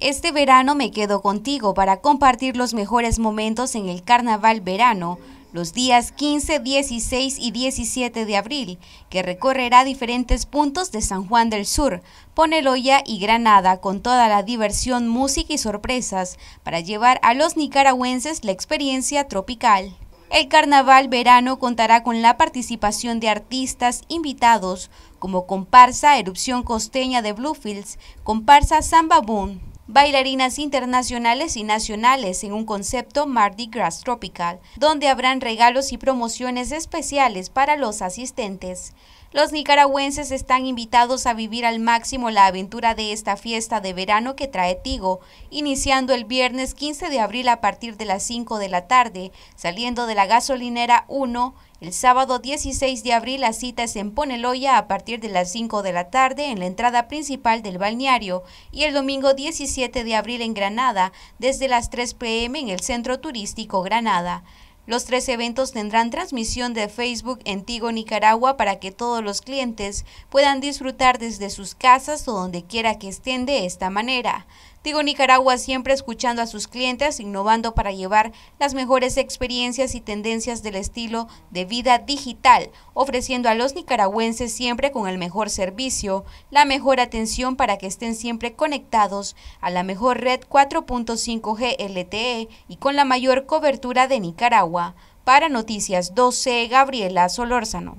Este verano me quedo contigo para compartir los mejores momentos en el Carnaval Verano, los días 15, 16 y 17 de abril, que recorrerá diferentes puntos de San Juan del Sur, Poneloya y Granada con toda la diversión, música y sorpresas para llevar a los nicaragüenses la experiencia tropical. El carnaval verano contará con la participación de artistas invitados como comparsa Erupción Costeña de Bluefields, comparsa Samba Boom, bailarinas internacionales y nacionales en un concepto Mardi Gras Tropical, donde habrán regalos y promociones especiales para los asistentes. Los nicaragüenses están invitados a vivir al máximo la aventura de esta fiesta de verano que trae Tigo, iniciando el viernes 15 de abril a partir de las 5 de la tarde, saliendo de la gasolinera 1. El sábado 16 de abril la cita es en Poneloya a partir de las 5 de la tarde en la entrada principal del balneario y el domingo 17 de abril en Granada desde las 3 pm en el Centro Turístico Granada. Los tres eventos tendrán transmisión de Facebook en Tigo, Nicaragua, para que todos los clientes puedan disfrutar desde sus casas o donde quiera que estén de esta manera. Digo Nicaragua siempre escuchando a sus clientes, innovando para llevar las mejores experiencias y tendencias del estilo de vida digital, ofreciendo a los nicaragüenses siempre con el mejor servicio, la mejor atención para que estén siempre conectados a la mejor red 4.5G LTE y con la mayor cobertura de Nicaragua. Para Noticias 12, Gabriela Solórzano.